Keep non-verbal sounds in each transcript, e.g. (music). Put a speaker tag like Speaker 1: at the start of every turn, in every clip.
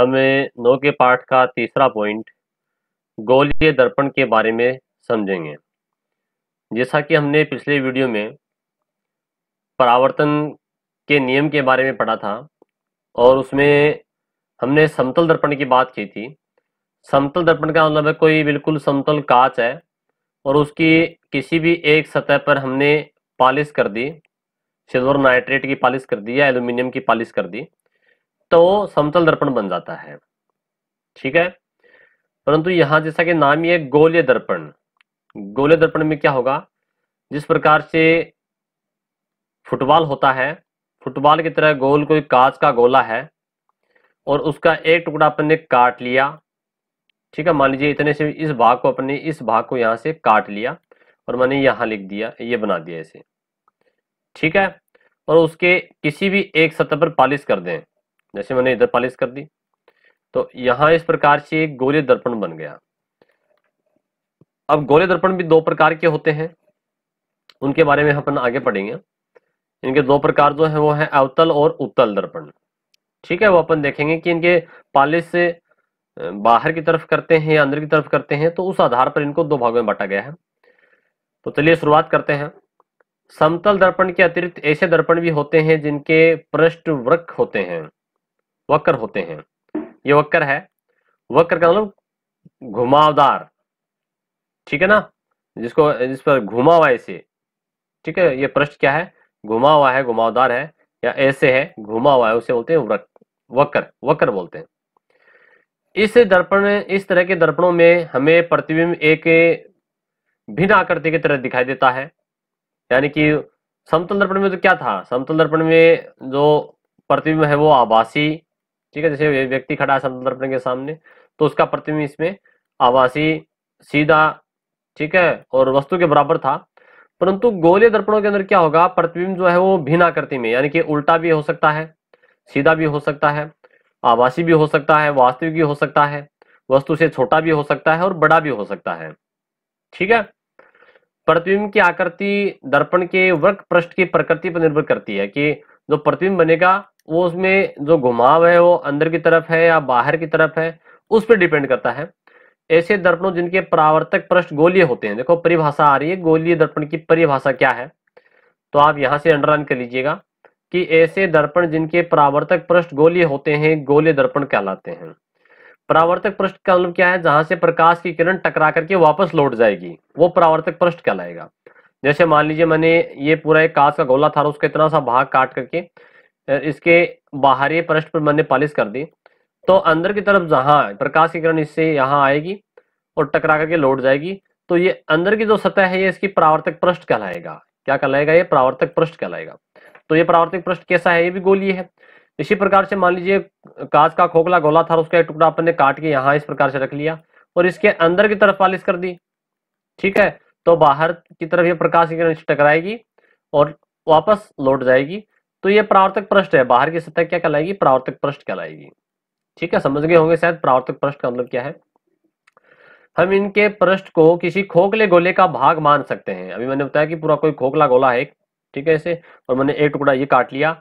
Speaker 1: हमें नौ के पाठ का तीसरा पॉइंट गोलीय दर्पण के बारे में समझेंगे जैसा कि हमने पिछले वीडियो में परावर्तन के नियम के बारे में पढ़ा था और उसमें हमने समतल दर्पण की बात की थी समतल दर्पण का मतलब है कोई बिल्कुल समतल कांच है और उसकी किसी भी एक सतह पर हमने पॉलिश कर दी सिल्वर नाइट्रेट की पॉलिश कर दी या एल्यूमिनियम की पॉलिश कर दी तो समतल दर्पण बन जाता है ठीक है परंतु यहां जैसा कि नाम ही है गोलीय दर्पण गोलीय दर्पण में क्या होगा जिस प्रकार से फुटबॉल होता है फुटबॉल की तरह गोल कोई कांच का गोला है और उसका एक टुकड़ा अपन ने काट लिया ठीक है मान लीजिए इतने से इस भाग को अपने इस भाग को यहाँ से काट लिया और मैंने यहां लिख दिया ये बना दिया इसे ठीक है और उसके किसी भी एक सतह पर पॉलिश कर दें जैसे मैंने इधर पॉलिश कर दी तो यहाँ इस प्रकार से एक गोले दर्पण बन गया अब गोले दर्पण भी दो प्रकार के होते हैं उनके बारे में अपन आगे पढ़ेंगे इनके दो प्रकार जो है वो है अवतल और उत्तल दर्पण ठीक है वो अपन देखेंगे कि इनके पॉलिश से बाहर की तरफ करते हैं या अंदर की तरफ करते हैं तो उस आधार पर इनको दो भागों में बांटा गया है तो चलिए शुरुआत करते हैं समतल दर्पण के अतिरिक्त ऐसे दर्पण भी होते हैं जिनके पृष्ठ वृक्ष होते हैं वक्र होते हैं ये वक्र है वक्र का मतलब घुमावदार ठीक है ना जिसको जिस पर घुमा हुआ ऐसे ठीक है ये प्रश्न क्या है घुमा हुआ है घुमावदार है या ऐसे है घुमा हुआ है उसे बोलते हैं वक्र वक्र बोलते हैं इस दर्पण इस तरह के दर्पणों में हमें प्रतिबिंब एक भिन्न आकृति की तरह दिखाई देता है यानी कि समतल दर्पण में तो क्या था समतल दर्पण में जो प्रतिबिंब है वो आभासी ठीक है जैसे व्यक्ति खड़ा है दर्पण के सामने तो उसका प्रतिबिंब इसमें आवासी सीधा ठीक है और वस्तु के बराबर था परंतु गोले दर्पणों के अंदर क्या होगा प्रतिबिंब जो है वो भिन्न आकृति में यानी कि उल्टा भी हो सकता है सीधा भी हो सकता है आवासी भी हो सकता है वास्तविक भी हो सकता है वस्तु से छोटा भी हो सकता है और बड़ा भी हो सकता है ठीक है प्रतिबिंब की आकृति दर्पण के वर्क पृष्ठ की प्रकृति पर निर्भर करती है कि जो प्रतिबिंब बनेगा वो उसमें जो घुमाव है वो अंदर की तरफ है या बाहर की तरफ है उस पर डिपेंड करता है ऐसे दर्पणों जिनके परावर्तक पृष्ठ गोलीय होते हैं देखो परिभाषा आ रही है गोलीय दर्पण की परिभाषा क्या है तो आप यहां से अंडरलाइन कर लीजिएगा कि ऐसे दर्पण जिनके परावर्तक पृष्ठ गोलीय होते हैं गोलीय दर्पण कहलाते हैं परावर्तक पृष्ठ का मतलब क्या है जहां से प्रकाश की किरण टकरा करके वापस लौट जाएगी वो परावर्तक पृष्ठ कहलाएगा जैसे मान लीजिए मैंने ये पूरा एक कांच का गोला था उसका इतना सा भाग काट करके इसके बाहरी पृष्ठ पर मैंने पॉलिश कर दी तो अंदर की तरफ जहां प्रकाश की किरण इससे यहाँ आएगी और टकरा करके लौट जाएगी तो ये अंदर की जो सतह है ये इसकी प्रावर्तक पृष्ठ कहलाएगा क्या कहलाएगा ये प्रावर्तक पृष्ठ कहलाएगा तो ये प्रावर्तक पृष्ठ कैसा है ये भी गोली है इसी प्रकार से मान लीजिए कांच का खोखला गोला था उसका एक टुकड़ा अपन ने काट के यहाँ इस प्रकार से रख लिया और इसके अंदर की तरफ पॉलिश कर दी ठीक है तो बाहर की तरफ ये प्रकाश किरण टकराएगी और वापस लौट जाएगी तो ये प्रावर्तक पृष्ठ है बाहर की सतह क्या कहलाएगी प्रावर्तक पृष्ठ कहलाएगी ठीक है समझ गए होंगे शायद प्रावर्तक पृष्ठ का मतलब क्या है हम इनके पृष्ठ को किसी खोखले गोले का भाग मान सकते हैं अभी मैंने बताया कि पूरा कोई खोखला गोला है ठीक है इसे और मैंने एक टुकड़ा ये काट लिया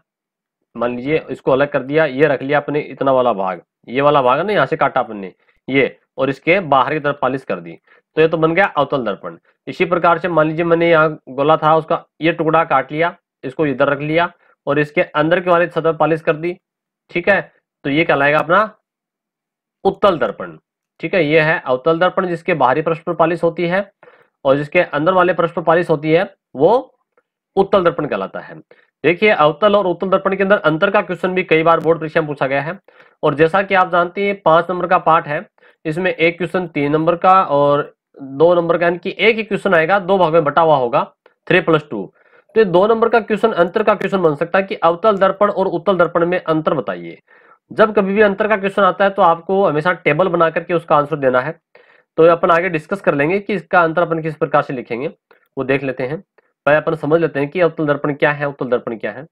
Speaker 1: मान लीजिए इसको अलग कर दिया ये रख लिया अपने इतना वाला भाग ये वाला भाग है ना यहाँ से काटा अपन ने ये और इसके बाहर की तरफ पालिश कर दी तो ये तो बन गया अवतल दर्पण इसी प्रकार से मान लीजिए मैंने यहाँ गोला था उसका ये टुकड़ा काट लिया इसको इधर रख लिया और इसके अंदर की वाली सतह पालिश कर दी ठीक है तो ये कहलाएगा अपना उत्तल दर्पण ठीक है ये है अवतल दर्पण जिसके बाहरी प्रश्न पर पालिश होती है और जिसके अंदर वाले प्रश्न पर पालिश होती है वो उत्तल दर्पण कहलाता है देखिए अवतल और उत्तल दर्पण के अंदर अंतर का क्वेश्चन भी कई बार बोर्ड परीक्षा में पूछा गया है और जैसा कि आप जानते हैं पांच नंबर का पार्ट है इसमें एक क्वेश्चन तीन नंबर का और दो नंबर का यानी कि एक ही क्वेश्चन आएगा दो भाग में बटा हुआ होगा थ्री प्लस टू तो ये दो नंबर का क्वेश्चन अंतर का क्वेश्चन बन सकता है कि अवतल दर्पण और उत्तल दर्पण में अंतर बताइए जब कभी भी अंतर का क्वेश्चन आता है तो आपको हमेशा टेबल बना करके उसका आंसर देना है तो अपन आगे डिस्कस कर लेंगे कि इसका अंतर अपन किस प्रकार से लिखेंगे वो देख लेते हैं पहले अपन समझ लेते हैं कि अवतल दर्पण क्या है उत्तल दर्पण क्या है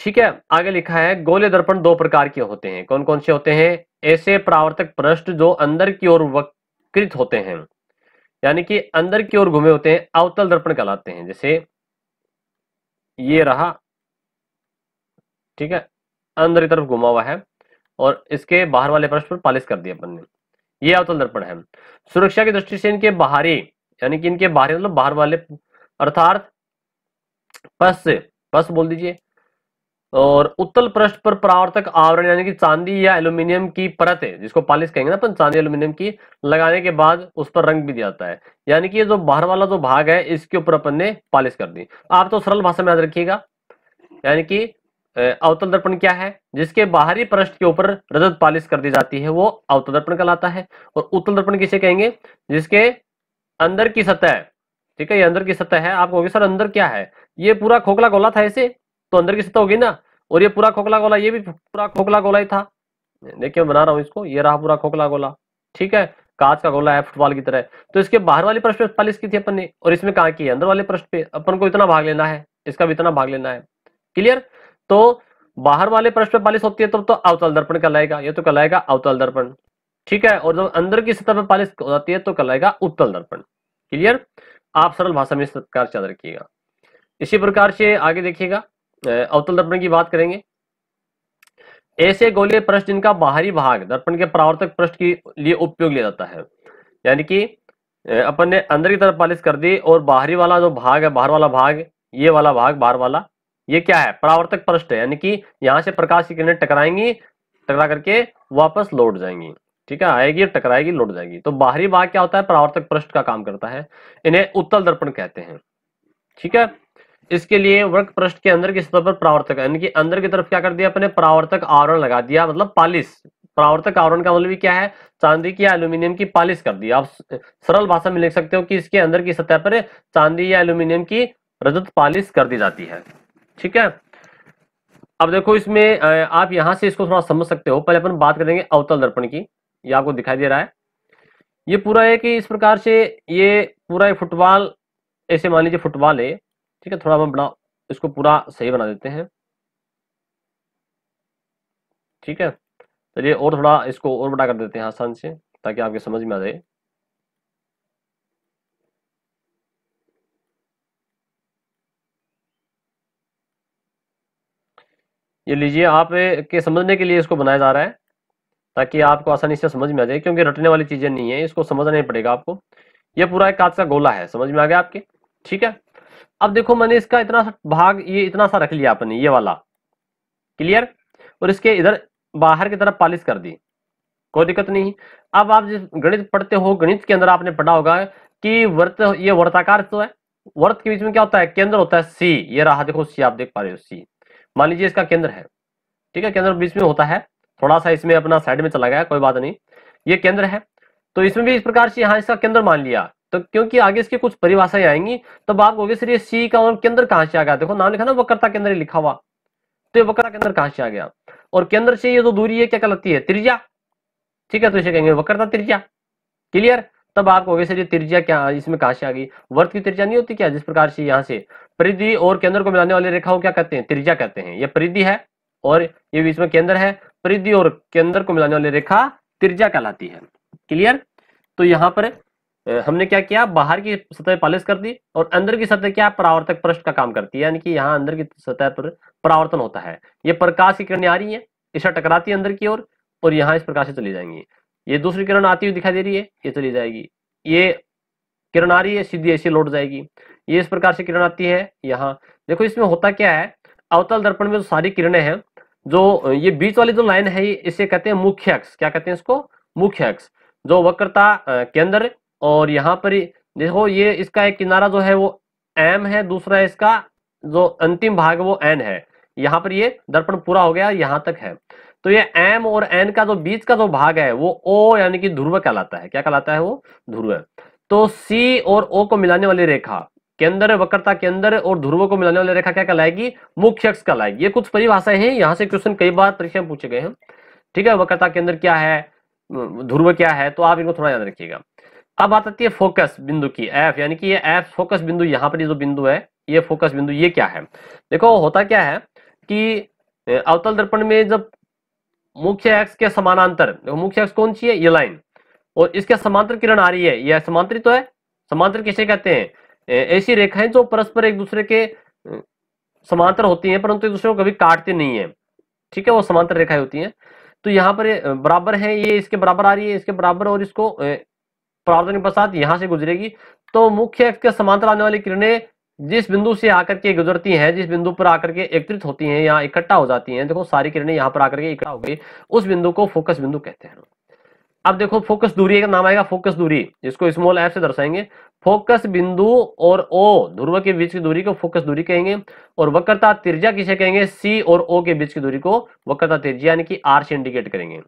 Speaker 1: ठीक है आगे लिखा है गोले दर्पण दो प्रकार के होते हैं कौन कौन से होते हैं ऐसे प्रावर्तक पृष्ठ जो अंदर की ओर वक्रित होते हैं यानी कि अंदर की ओर घुमे होते हैं अवतल दर्पण कहलाते हैं जैसे ये रहा ठीक है अंदर की तरफ घुमा हुआ है और इसके बाहर वाले प्रश्न पर पालिश कर दिया अपन ने ये अवतल दर्पण है सुरक्षा की दृष्टि से इनके बाहरी यानी कि इनके बाहरी मतलब बाहर वाले अर्थात पस पस बोल दीजिए और उत्तल पृष्ठ पर परावर्तक आवरण यानी कि चांदी या एल्यूमिनियम की परत है जिसको पॉलिश कहेंगे ना अपन चांदी एल्यूमिनियम की लगाने के बाद उस पर रंग भी दिया जाता है यानी कि ये जो बाहर वाला जो भाग है इसके ऊपर अपन ने पॉलिश कर दी आप तो सरल भाषा में याद रखिएगा यानी कि अवतल दर्पण क्या है जिसके बाहरी पृष्ठ के ऊपर रजत पॉलिश कर दी जाती है वो अवतल दर्पण कहलाता है और उत्तल दर्पण किसे कहेंगे जिसके अंदर की सतह ठीक है ये अंदर की सतह है आप कहोगे सर अंदर क्या है ये पूरा खोखला गोला था इसे तो अंदर की सतह होगी ना और ये पूरा खोखला गोला ये भी पूरा खोखला गोला ही था देखिए मैं बना रहा हूँ इसको ये रहा पूरा खोखला गोला ठीक है कांच का गोला है फुटबॉल की तरह तो इसके बाहर वाली प्रश्न पालिस की थी अपन ने और इसमें कहा की है अंदर वाले प्रश्न पे अपन को इतना भाग लेना है इसका भी इतना भाग लेना है क्लियर तो बाहर वाले प्रश्न पे पालिस होती है तब तो, अवतल दर्पण कहलाएगा ये तो कहलाएगा अवतल दर्पण ठीक है और जब अंदर की सतह पर पालिस हो जाती है तो कहलाएगा उत्तल दर्पण क्लियर आप सरल भाषा में इस प्रकार से याद रखिएगा इसी प्रकार से आगे देखिएगा अवतल दर्पण की बात करेंगे ऐसे गोलीय पृष्ठ जिनका बाहरी भाग दर्पण के प्रावर्तक पृष्ठ के लिए उपयोग लिया जाता है यानी कि अपन ने अंदर की तरफ पॉलिश कर दी और बाहरी वाला जो भाग है बाहर वाला भाग ये वाला भाग बाहर वाला ये क्या है प्रावर्तक पृष्ठ है यानी कि यहाँ से प्रकाश की किरणें टकराएंगी टकरा करके वापस लौट जाएंगी ठीक है आएगी टकराएगी लौट जाएगी तो बाहरी भाग क्या होता है प्रावर्तक पृष्ठ का काम करता है इन्हें उत्तल दर्पण कहते हैं ठीक है इसके लिए वर्क पृष्ठ के अंदर की सतह पर प्रावर्तक यानी कि अंदर की तरफ क्या कर दिया अपने प्रावर्तक आवरण लगा दिया मतलब पालिस प्रावर्तक आवरण का मतलब क्या है चांदी की या एल्यूमिनियम की पालिश कर दी आप सरल भाषा में लिख सकते हो कि इसके अंदर की सतह पर चांदी या एल्यूमिनियम की रजत पालिश कर दी जाती है ठीक है अब देखो इसमें आप यहां से इसको थोड़ा समझ सकते हो पहले अपन बात करेंगे अवतल दर्पण की ये आपको दिखाई दे रहा है ये पूरा है कि इस प्रकार से ये पूरा फुटबॉल ऐसे मान लीजिए फुटबॉल है ठीक है थोड़ा हम बना इसको पूरा सही बना देते हैं ठीक है चलिए और थोड़ा इसको और बड़ा कर देते हैं आसान से ताकि आपके समझ में आ जाए ये लीजिए आप के समझने के लिए इसको बनाया जा रहा है ताकि आपको आसानी से समझ में आ जाए क्योंकि रटने वाली चीजें नहीं है इसको समझना नहीं पड़ेगा आपको ये पूरा एक कांच का गोला है समझ में आ गया आपके ठीक है अब देखो मैंने इसका इतना सा भाग ये इतना सा रख लिया आपने ये वाला क्लियर और इसके इधर बाहर की तरफ पालिश कर दी कोई दिक्कत नहीं अब आप जिस गणित पढ़ते हो गणित के अंदर आपने पढ़ा होगा कि वर्त ये वर्ताकार तो है वर्त के बीच में क्या होता है केंद्र होता है सी ये रहा देखो सी आप देख पा रहे हो सी मान लीजिए इसका केंद्र है ठीक है केंद्र बीच में होता है थोड़ा सा इसमें अपना साइड में चला गया कोई बात नहीं ये केंद्र है तो इसमें भी इस प्रकार से यहाँ इसका केंद्र मान लिया तो क्योंकि आगे इसके कुछ परिभाषाएं आएंगी तब आप कहोगे सर ये सी का और केंद्र कहां से आ गया देखो नाम लिखा ना वक्रता केंद्र लिखा हुआ तो ये वक्रता केंद्र कहां से आ गया और केंद्र से ये जो दूरी है क्या कहलाती है त्रिज्या ठीक है तो इसे कहेंगे वक्रता त्रिज्या क्लियर तब आप कहोगे सर ये त्रिज्या क्या इसमें कहां से आ गई वर्त की त्रिज्या नहीं होती क्या जिस प्रकार से यहाँ से परिधि और केंद्र को मिलाने वाली रेखाओं क्या कहते हैं त्रिज्या कहते हैं ये परिधि है और ये बीच में केंद्र है परिधि और केंद्र को मिलाने वाली रेखा त्रिज्या कहलाती है क्लियर तो यहाँ पर हमने क्या किया बाहर की सतह पॉलिश कर दी और अंदर की सतह क्या परावर्तक पृष्ठ का काम करती है यानी कि यहाँ अंदर की सतह पर परावर्तन होता है ये प्रकाश की किरणें आ रही है इसे टकराती है अंदर की ओर और, और यहाँ इस प्रकार से चली जाएंगी ये दूसरी किरण आती हुई दिखाई दे रही है ये चली जाएगी ये किरण आ रही है सीधी ऐसी लौट जाएगी ये इस प्रकार से किरण आती है यहाँ देखो इसमें होता क्या है अवतल दर्पण में जो सारी किरणें हैं जो ये बीच वाली जो लाइन है इसे कहते हैं मुख्य अक्ष क्या कहते हैं इसको मुख्य अक्ष जो वक्रता केंद्र और यहाँ पर देखो ये इसका एक किनारा जो है वो एम है दूसरा इसका जो अंतिम भाग वो एन है यहाँ पर ये दर्पण पूरा हो गया यहाँ तक है तो ये एम और एन का जो बीच का जो भाग है वो ओ यानी कि ध्रुव कहलाता है क्या कहलाता है वो ध्रुव तो सी और ओ को मिलाने वाली रेखा के अंदर वक्रता के अंदर और ध्रुव को मिलाने वाली रेखा क्या कहलाएगी मुख्य अक्ष कहलाएगी ये कुछ परिभाषाएं हैं यहाँ से क्वेश्चन कई बार परीक्षा में पूछे गए हैं ठीक है वक्रता के अंदर क्या है ध्रुव क्या है तो आप इनको थोड़ा याद रखिएगा अब बात आती है फोकस बिंदु की एफ यानी कि ये एफ फोकस बिंदु यहाँ पर जो बिंदु है ये फोकस बिंदु ये क्या है देखो होता क्या है कि अवतल दर्पण में जब मुख्य एक्स के समानांतर देखो मुख्य एक्स कौन सी है ये लाइन और इसके समांतर किरण आ रही है यह समांतरित तो है समांतर किसे कहते हैं ऐसी रेखाएं जो परस्पर एक दूसरे के समांतर होती हैं परंतु एक दूसरे को कभी काटती नहीं है ठीक है वो समांतर रेखाएं होती हैं तो यहाँ पर बराबर है ये इसके बराबर आ रही है इसके बराबर और इसको परावर्तन के पश्चात यहां से गुजरेगी तो मुख्य अक्ष के समांतर आने वाली किरणें जिस बिंदु से आकर के गुजरती हैं जिस बिंदु पर आकर के एकत्रित होती हैं या इकट्ठा हो जाती हैं देखो सारी किरणें यहाँ पर आकर के इकट्ठा हो गई उस बिंदु को फोकस बिंदु कहते हैं अब देखो फोकस दूरी का नाम आएगा फोकस दूरी जिसको स्मॉल एफ से दर्शाएंगे फोकस बिंदु और ओ ध्रुव के बीच की दूरी को फोकस दूरी कहेंगे और वक्रता त्रिज्या किसे कहेंगे सी और ओ के बीच की दूरी को वक्रता त्रिज्या यानी कि आर से इंडिकेट करेंगे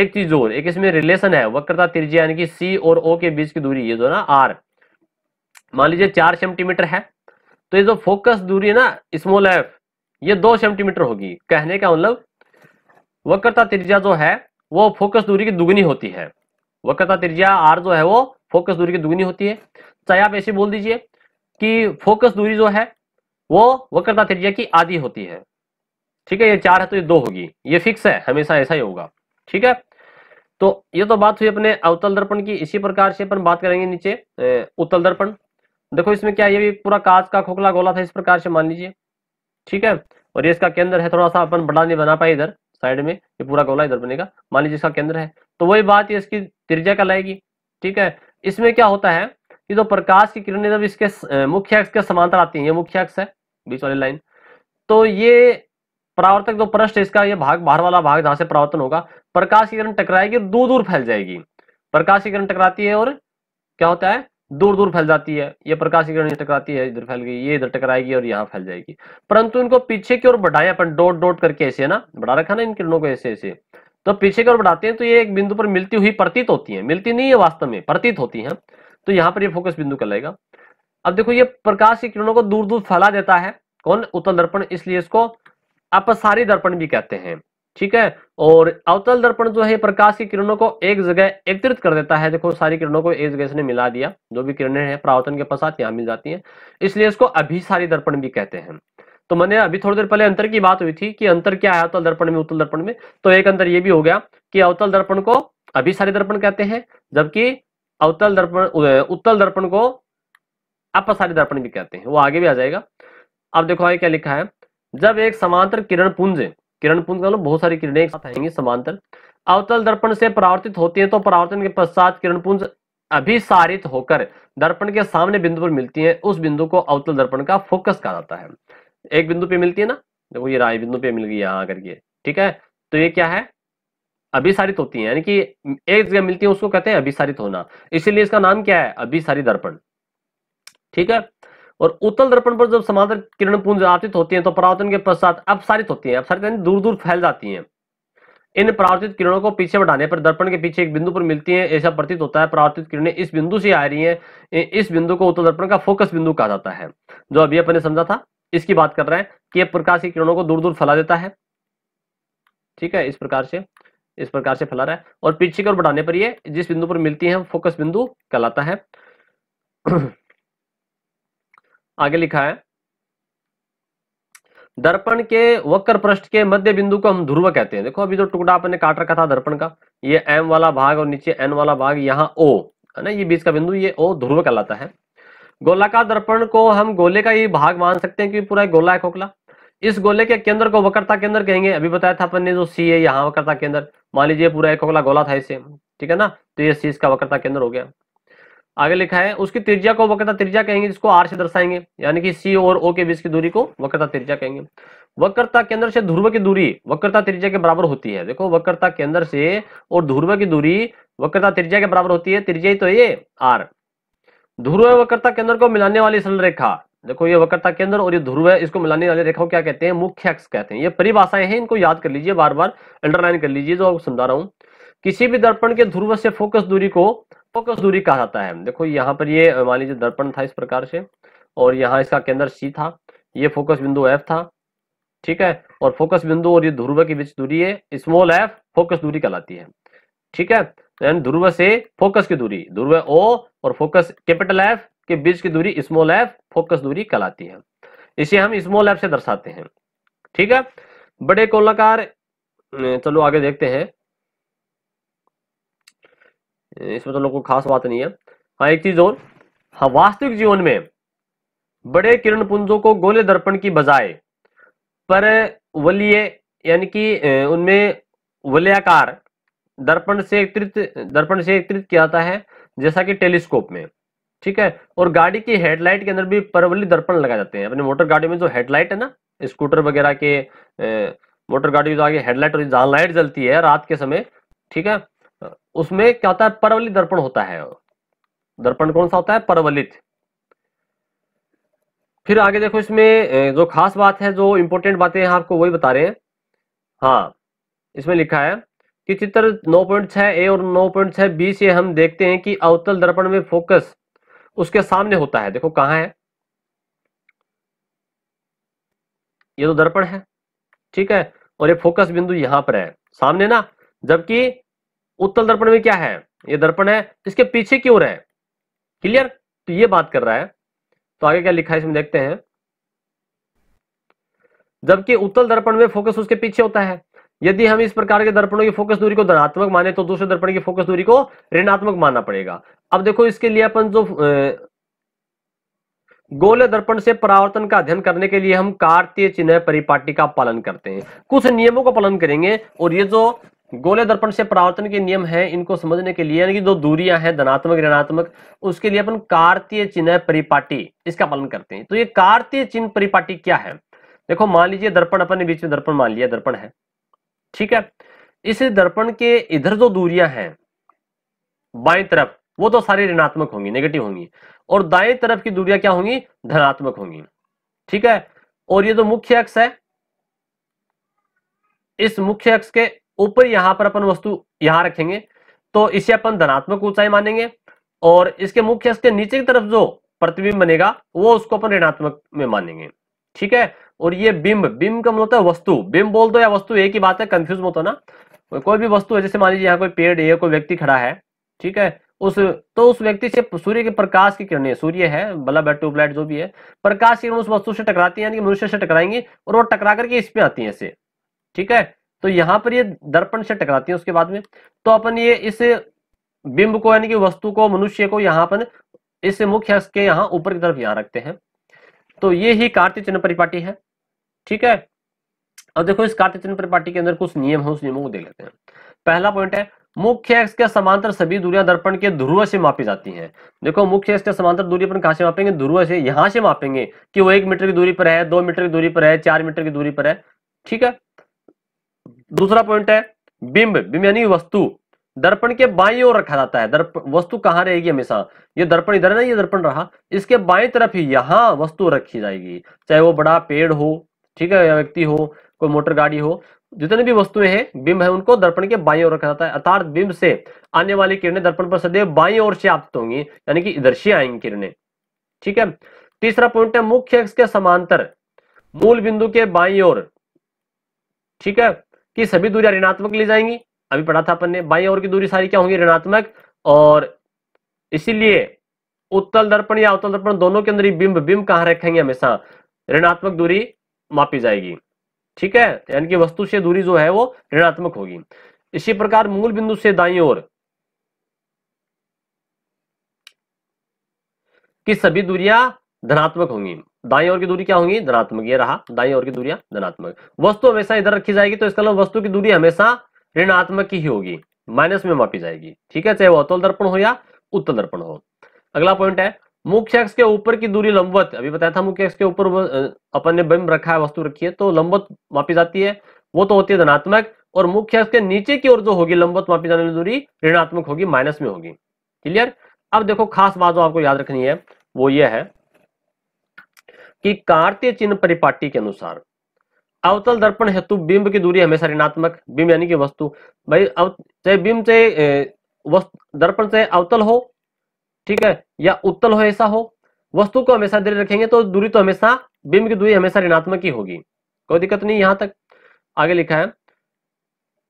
Speaker 1: एक चीज और एक इसमें रिलेशन है वक्रता त्रिज्या यानी कि सी और ओ के बीच की दूरी ये जो ना आर मान लीजिए चार सेंटीमीटर है तो ये जो फोकस दूरी है ना स्मॉल एफ ये दो सेंटीमीटर होगी कहने का मतलब वक्रता त्रिज्या जो है वो फोकस दूरी की दुगनी होती है वक्रता त्रिज्या आर जो है वो फोकस दूरी की दुगनी होती है चाहे आप ऐसे बोल दीजिए कि फोकस दूरी जो है वो वक्रता त्रिज्या की आधी होती है ठीक है ये चार है तो ये दो होगी ये फिक्स है हमेशा ऐसा ही होगा ठीक है तो ये तो बात हुई अपने अवतल दर्पण की इसी प्रकार से अपन बात करेंगे नीचे उत्तल दर्पण देखो इसमें क्या ये भी पूरा कांच का खोखला गोला था इस प्रकार से मान लीजिए ठीक है और ये इसका केंद्र है थोड़ा सा अपन बड़ा नहीं बना पाए इधर साइड में ये पूरा गोला इधर बनेगा मान लीजिए इसका केंद्र है तो वही बात ये इसकी त्रिज्या लाएगी ठीक है इसमें क्या होता है कि जो प्रकाश की किरणें जब इसके मुख्य अक्ष के समांतर आती है ये मुख्य अक्ष है बीच वाली लाइन तो ये प्रावर्तक जो प्रश्न इसका ये भाग बाहर वाला भाग जहां से प्रावर्तन होगा प्रकाश की किरण टकराएगी और दूर दूर फैल जाएगी प्रकाश की किरण टकराती है और क्या होता है दूर दूर फैल जाती है ये प्रकाश की किरण टकराती है इधर फैल गई ये इधर टकराएगी और यहाँ फैल जाएगी परंतु इनको पीछे की ओर बढ़ाए अपन डोट डोट करके ऐसे ना बढ़ा रखा ना इन किरणों को ऐसे ऐसे तो पीछे की ओर बढ़ाते हैं तो ये एक बिंदु पर मिलती हुई प्रतीत होती है मिलती नहीं है वास्तव में प्रतीत होती है तो यहाँ पर यह फोकस बिंदु कहलाएगा अब देखो ये प्रकाश की किरणों को दूर दूर फैला देता है कौन उत्तल दर्पण इसलिए इसको अपसारी दर्पण भी कहते हैं ठीक है और अवतल दर्पण जो है प्रकाश की किरणों को एक जगह एकत्रित कर देता है देखो सारी किरणों को एक जगह से मिला दिया जो भी किरणें हैं प्रावर्तन के पश्चात यहाँ मिल जाती हैं इसलिए इसको अभिसारी दर्पण भी कहते हैं तो मैंने अभी थोड़ी देर पहले अंतर की बात हुई थी कि अंतर क्या है अवतल दर्पण में उत्तल दर्पण में तो एक अंतर ये भी हो गया कि अवतल दर्पण को अभिसारी दर्पण कहते हैं जबकि अवतल दर्पण उत्तल दर्पण को अपसारी दर्पण भी कहते हैं वो आगे भी आ जाएगा अब देखो आगे क्या लिखा है जब एक समांतर किरण पुंज किरण पुंज का मतलब बहुत सारी किरणें एक साथ आएंगी समांतर अवतल दर्पण से परावर्तित होती है तो परावर्तन के पश्चात किरण पुंज अभिसारित होकर दर्पण के सामने बिंदु पर मिलती है उस बिंदु को अवतल दर्पण का फोकस कहा जाता है एक बिंदु पे मिलती है ना देखो ये राय बिंदु पे मिल गई यहाँ करके ठीक है तो ये क्या है अभिसारित होती है यानी कि एक जगह मिलती है उसको कहते हैं अभिसारित होना इसीलिए इसका नाम क्या है अभिसारी दर्पण ठीक है और उत्तल दर्पण पर जब समांतर किरण पुंज आपतित होती हैं तो परावर्तन के पश्चात अपसारित होती हैं अपसारित यानी दूर दूर फैल जाती हैं इन परावर्तित किरणों को पीछे बढ़ाने पर दर्पण के पीछे एक बिंदु पर मिलती हैं ऐसा प्रतीत होता है परावर्तित किरणें इस बिंदु से आ रही हैं इस बिंदु को उत्तल दर्पण का फोकस बिंदु कहा जाता है जो अभी अपने समझा था इसकी बात कर रहे हैं कि यह प्रकाश की किरणों को दूर दूर फैला देता है ठीक है इस प्रकार से इस प्रकार से फैला रहा है और पीछे की ओर बढ़ाने पर यह जिस बिंदु पर मिलती है फोकस बिंदु कहलाता है आगे लिखा है दर्पण के वक्र पृष्ठ के मध्य बिंदु को हम ध्रुव कहते हैं देखो अभी जो टुकड़ा आपने काट रखा था दर्पण का ये एम वाला भाग और नीचे एन वाला भाग यहाँ ओ है ना ये बीच का बिंदु ये ओ ध्रुव कहलाता है गोलाकार दर्पण को हम गोले का ये भाग मान सकते हैं क्योंकि पूरा गोला है खोखला इस गोले के केंद्र को वक्रता केंद्र कहेंगे अभी बताया था अपन ने जो सी है यहाँ वक्रता केंद्र मान लीजिए पूरा एक खोखला गोला था इसे ठीक है ना तो ये सी इसका वक्रता केंद्र हो गया आगे लिखा है उसकी त्रिज्या को वक्रता त्रिज्या कहेंगे जिसको आर से दर्शाएंगे यानी कि सी और ओ के बीच की दूरी को वक्रता त्रिज्या कहेंगे वक्रता केंद्र से ध्रुव की दूरी वक्रता त्रिज्या के बराबर होती है देखो वक्रता केंद्र से और ध्रुव की दूरी वक्रता त्रिज्या के बराबर होती है त्रिज्या तो ये आर ध्रुव वक्रता केंद्र को मिलाने वाली सरल रेखा देखो ये वक्रता केंद्र और ये ध्रुव है इसको मिलाने वाली रेखा क्या कहते हैं मुख्य अक्ष कहते हैं ये परिभाषाएं हैं इनको याद कर लीजिए बार बार अंडरलाइन कर लीजिए जो समझा रहा हूँ किसी भी दर्पण के ध्रुव से फोकस दूरी को फोकस दूरी कहा जाता है देखो यहाँ पर ये मान लीजिए दर्पण था इस प्रकार से और यहाँ इसका केंद्र सी था ये फोकस बिंदु एफ था ठीक है और फोकस बिंदु और ये ध्रुव के बीच दूरी है स्मॉल एफ फोकस दूरी कहलाती है ठीक है ध्रुव से फोकस की दूरी ध्रुव ओ और फोकस कैपिटल एफ के बीच की दूरी स्मॉल एफ फोकस दूरी कहलाती है इसे हम स्मॉल एफ से दर्शाते हैं ठीक है बड़े कोलाकार चलो आगे देखते हैं इसमें तो लोगों को खास बात नहीं है हाँ एक चीज और हाँ वास्तविक जीवन में बड़े किरण पुंजों को गोले दर्पण की बजाय पर वलीय यानी कि उनमें वलयाकार दर्पण से एकत्रित दर्पण से एकत्रित किया जाता है जैसा कि टेलीस्कोप में ठीक है और गाड़ी की हेडलाइट के अंदर भी परवली दर्पण लगा जाते हैं अपने मोटर गाड़ी में जो हेडलाइट है ना स्कूटर वगैरह के मोटर गाड़ी जो आगे हेडलाइट और लाइट जलती है रात के समय ठीक है उसमें क्या होता है परवलित दर्पण होता है दर्पण कौन सा होता है परवलित फिर आगे देखो इसमें जो खास बात है जो इंपोर्टेंट बातें हैं आपको वही बता रहे हैं हाँ इसमें लिखा है कि चित्र 9.6 ए और 9.6 बी से हम देखते हैं कि अवतल दर्पण में फोकस उसके सामने होता है देखो कहाँ है ये तो दर्पण है ठीक है और ये फोकस बिंदु यहां पर है सामने ना जबकि उत्तल दर्पण में क्या है ये दर्पण है इसके पीछे की ओर है क्लियर तो ये बात कर रहा है तो आगे क्या लिखा है इसमें देखते हैं जबकि उत्तल दर्पण में फोकस उसके पीछे होता है यदि हम इस प्रकार के दर्पणों की फोकस दूरी को धनात्मक माने तो दूसरे दर्पण की फोकस दूरी को ऋणात्मक मानना पड़ेगा अब देखो इसके लिए अपन जो गोल दर्पण से परावर्तन का अध्ययन करने के लिए हम कार्तीय चिन्ह परिपाटी का पालन करते हैं कुछ नियमों का पालन करेंगे और ये जो गोले दर्पण से परावर्तन के नियम हैं इनको समझने के लिए यानी कि जो दूरियां हैं धनात्मक ऋणात्मक उसके लिए अपन कार्तीय चिन्ह परिपाटी इसका पालन करते हैं तो ये कार्तीय चिन्ह परिपाटी क्या है देखो मान लीजिए दर्पण अपन ने बीच में दर्पण मान लिया दर्पण है ठीक है इस दर्पण के इधर जो दूरियां हैं बाई तरफ वो तो सारी ऋणात्मक होंगी नेगेटिव होंगी और दाएं तरफ की दूरियां क्या होंगी धनात्मक होंगी ठीक है और ये जो मुख्य अक्ष है इस मुख्य अक्ष के ऊपर यहां पर अपन वस्तु यहां रखेंगे तो इसे अपन धनात्मक ऊंचाई मानेंगे और इसके मुख्य अक्ष के नीचे की तरफ जो प्रतिबिंब बनेगा वो उसको अपन ऋणात्मक में मानेंगे ठीक है और ये बिंब बिंब का मतलब वस्तु बिंब बोल दो या वस्तु एक ही बात है कंफ्यूज मत होना ना कोई भी वस्तु है जैसे मान लीजिए यहाँ कोई पेड़ है कोई व्यक्ति खड़ा है ठीक है उस तो उस व्यक्ति से सूर्य के प्रकाश की किरणें सूर्य है बल्ब है ट्यूबलाइट जो भी है प्रकाश किरण उस वस्तु से टकराती है यानी कि मनुष्य से टकराएंगे और वो टकरा करके इसमें आती है इसे ठीक है तो यहाँ पर ये दर्पण से टकराती है उसके बाद में तो अपन ये इस बिंब को यानी कि वस्तु को मनुष्य को यहाँ अपन इस मुख्य अक्ष के यहाँ ऊपर की तरफ यहाँ रखते हैं तो ये ही कार्तिक चिन्ह परिपाटी है ठीक है अब देखो इस कार्तिक चिन्ह परिपाटी के अंदर कुछ नियम है उस नियमों को देख लेते हैं पहला पॉइंट है मुख्य अक्ष के समांतर सभी दूरियां दर्पण के ध्रुव से मापी जाती हैं देखो मुख्य अक्ष के समांतर दूरी अपन कहां से मापेंगे ध्रुव से यहां से मापेंगे कि वो एक मीटर की दूरी पर है दो मीटर की दूरी पर है चार मीटर की दूरी पर है ठीक है दूसरा पॉइंट है बिंब बिंब यानी वस्तु दर्पण के बाई ओर रखा जाता है दर्पण वस्तु कहां रहेगी हमेशा ये दर्पण इधर ना ये दर्पण रहा इसके बाई तरफ ही यहां वस्तु रखी जाएगी चाहे वो बड़ा पेड़ हो ठीक है या व्यक्ति हो कोई मोटर गाड़ी हो जितने भी वस्तुएं हैं बिंब है उनको दर्पण के बाई ओर रखा जाता है अर्थात बिंब से आने वाली किरणें दर्पण पर सदैव बाई ओर से आप्त होंगी यानी कि इधर से आएंगी किरणें ठीक है तीसरा पॉइंट है मुख्य अक्ष के समांतर मूल बिंदु के बाई ओर ठीक है कि सभी दूरियां ऋणात्मक ली जाएंगी अभी पढ़ा था अपन ने बाई और की दूरी सारी क्या होंगी ऋणात्मक और इसीलिए उत्तल दर्पण या अवतल दर्पण दोनों के अंदर ही बिंब बिंब कहां रखेंगे हमेशा ऋणात्मक दूरी मापी जाएगी ठीक है यानी कि वस्तु से दूरी जो है वो ऋणात्मक होगी इसी प्रकार मूल बिंदु से दाई ओर की सभी दूरियां धनात्मक होंगी दाई और की दूरी क्या होंगी धनात्मक ये रहा दाई और की दूरिया धनात्मक वस्तु हमेशा इधर रखी जाएगी तो इसका मतलब वस्तु की दूरी हमेशा ऋणात्मक ही होगी माइनस में मापी जाएगी ठीक है चाहे वो अतल दर्पण हो या उत्तल दर्पण हो अगला पॉइंट है मुख्य अक्ष के ऊपर की दूरी लंबवत अभी बताया था मुख्य अक्ष के ऊपर अपन ने बिंब रखा है वस्तु रखी है तो लंबवत मापी जाती है वो तो होती है धनात्मक और मुख्य अक्ष के नीचे की ओर जो होगी लंबवत मापी जाने वाली दूरी ऋणात्मक होगी माइनस में होगी क्लियर अब देखो खास बात जो आपको याद रखनी है वो ये है कि कार्तीय चिन्ह परिपाटी के अनुसार अवतल दर्पण हेतु बिंब की दूरी हमेशा ऋणात्मक बिंब यानी कि वस्तु भाई चाहे बिंब से दर्पण से अवतल हो ठीक है या उत्तल हो ऐसा हो वस्तु को हमेशा देर रखेंगे तो दूरी तो हमेशा बिंब की दूरी हमेशा ऋणात्मक ही होगी कोई दिक्कत नहीं यहां तक आगे लिखा है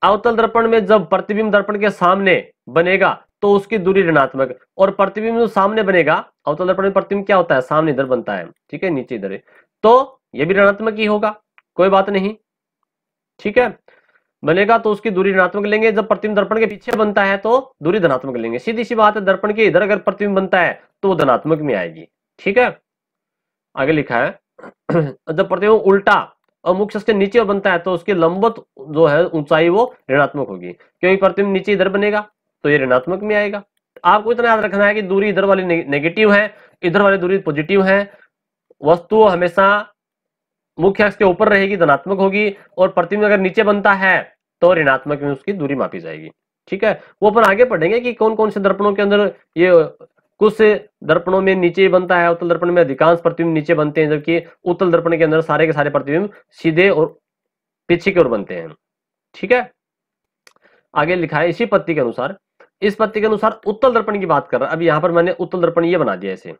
Speaker 1: अवतल दर्पण में जब प्रतिबिंब दर्पण के सामने बनेगा तो उसकी दूरी ऋणात्मक और प्रतिबिंब जो सामने बनेगा अवतल दर्पण में प्रतिबिंब क्या होता है सामने इधर बनता है ठीक है नीचे इधर तो यह भी ऋणात्मक ही होगा कोई बात नहीं ठीक है बनेगा तो उसकी दूरी ऋणात्मक लेंगे जब प्रतिबिंब दर्पण के पीछे बनता है तो दूरी धनात्मक लेंगे सीधी सी बात है दर्पण के इधर अगर प्रतिबिंब बनता है तो वो धनात्मक में आएगी ठीक है आगे लिखा है (clears throat) जब प्रतिबिंब उल्टा और मुख्य से नीचे बनता है तो उसकी लंबत जो है ऊंचाई वो ऋणात्मक होगी क्योंकि प्रतिबिंब नीचे इधर बनेगा तो ये ऋणात्मक में आएगा आपको इतना याद रखना है कि दूरी इधर वाली नेगेटिव है इधर वाली दूरी पॉजिटिव है वस्तु हमेशा मुख्य अक्ष के ऊपर रहेगी धनात्मक होगी और प्रतिबिंब अगर नीचे बनता है तो ऋणात्मक में उसकी दूरी मापी जाएगी ठीक है वो अपन आगे पढ़ेंगे कि कौन कौन से दर्पणों के अंदर ये कुछ दर्पणों में नीचे बनता है उत्तल दर्पण में अधिकांश प्रतिबिंब नीचे बनते हैं जबकि उत्तल दर्पण के अंदर सारे के सारे प्रतिबिंब सीधे और पीछे की ओर बनते हैं ठीक है आगे लिखा है इसी पत्ती के अनुसार इस पत्ते के अनुसार उत्तल दर्पण की बात कर रहा है अब यहां पर मैंने उत्तल दर्पण ये बना दिया इसे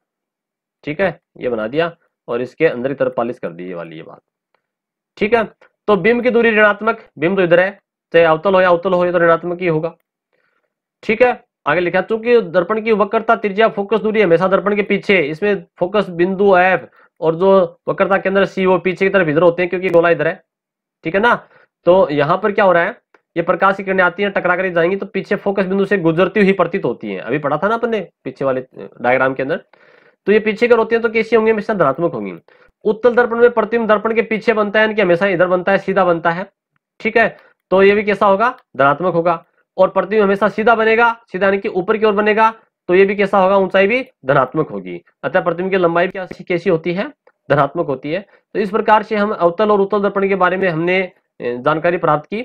Speaker 1: ठीक है ये बना दिया और इसके अंदर की तरफ पॉलिश कर दी ये वाली ये बात ठीक है तो बिम की दूरी ऋणात्मक बिम तो इधर है चाहे अवतल हो या अवतल हो या तो ऋणात्मक ही होगा ठीक है आगे लिखा चूंकि दर्पण की वक्रता त्रिज्या फोकस दूरी हमेशा दर्पण के पीछे इसमें फोकस बिंदु एफ और जो वक्रता केंद्र सी वो पीछे की तरफ इधर होते हैं क्योंकि गोला इधर है ठीक है ना तो यहां पर क्या हो रहा है ये प्रकाश की किरणें आती हैं टकरा कर जाएंगी तो पीछे फोकस बिंदु से गुजरती हुई प्रतीत होती हैं अभी पढ़ा था ना अपने पीछे वाले डायग्राम के अंदर तो ये पीछे अगर होती है तो कैसी होंगी हमेशा धनात्मक होंगी उत्तल दर्पण में प्रतिम दर्पण के पीछे बनता है यानी कि हमेशा इधर बनता है सीधा बनता है ठीक है तो ये भी कैसा होगा धनात्मक होगा और प्रतिम हमेशा सीधा बनेगा सीधा यानी कि ऊपर की ओर बनेगा तो ये भी कैसा होगा ऊंचाई भी धनात्मक होगी अतः प्रतिम की लंबाई भी कैसी होती है धनात्मक होती है तो इस प्रकार से हम अवतल और उत्तल दर्पण के बारे में हमने जानकारी प्राप्त की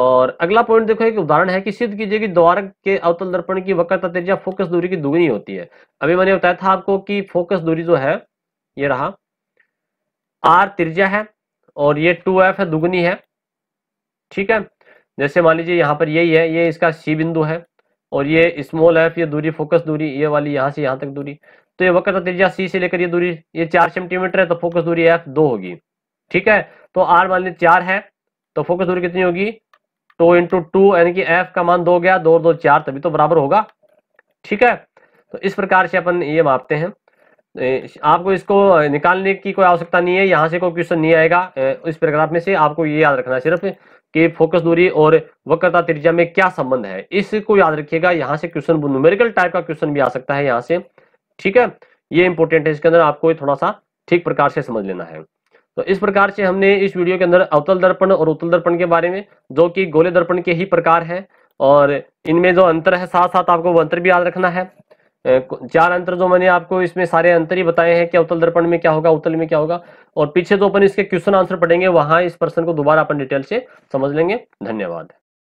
Speaker 1: और अगला पॉइंट देखो एक उदाहरण है कि सिद्ध कीजिए कि द्वारक के अवतल दर्पण की वक्रता त्रिज्या फोकस दूरी की दुगनी होती है अभी मैंने बताया था आपको कि फोकस दूरी जो है ये रहा आर त्रिज्या है और ये टू एफ है दुगनी है ठीक है जैसे मान लीजिए यहाँ पर यही है ये इसका सी बिंदु है और ये स्मॉल एफ ये दूरी फोकस दूरी ये वाली यहाँ से यहाँ तक दूरी तो ये वक्रता त्रिज्या सी से लेकर ये दूरी ये चार सेंटीमीटर है तो फोकस दूरी एफ दो होगी ठीक है तो आर मान लीजिए चार है तो फोकस दूरी कितनी होगी टू इंटू टू यानी कि एफ का मान दो गया दो दो चार तभी तो बराबर होगा ठीक है तो इस प्रकार से अपन ये मापते हैं आपको इसको निकालने की कोई आवश्यकता नहीं है यहाँ से कोई क्वेश्चन नहीं आएगा इस पैराग्राफ में से आपको ये याद रखना है सिर्फ कि फोकस दूरी और वक्रता त्रिज्या में क्या संबंध है इसको याद रखिएगा यहाँ से क्वेश्चन न्यूमेरिकल टाइप का क्वेश्चन भी आ सकता है यहाँ से ठीक है ये इंपॉर्टेंट है इसके अंदर आपको थोड़ा सा ठीक प्रकार से समझ लेना है तो इस प्रकार से हमने इस वीडियो के अंदर अवतल दर्पण और उत्तल दर्पण के बारे में जो कि गोले दर्पण के ही प्रकार है और इनमें जो अंतर है साथ साथ आपको वो अंतर भी याद रखना है चार अंतर जो मैंने आपको इसमें सारे अंतर ही बताए हैं कि अवतल दर्पण में क्या होगा उत्तल में क्या होगा और पीछे जो अपन इसके क्वेश्चन आंसर पढ़ेंगे वहां इस प्रश्न को दोबारा अपन डिटेल से समझ लेंगे धन्यवाद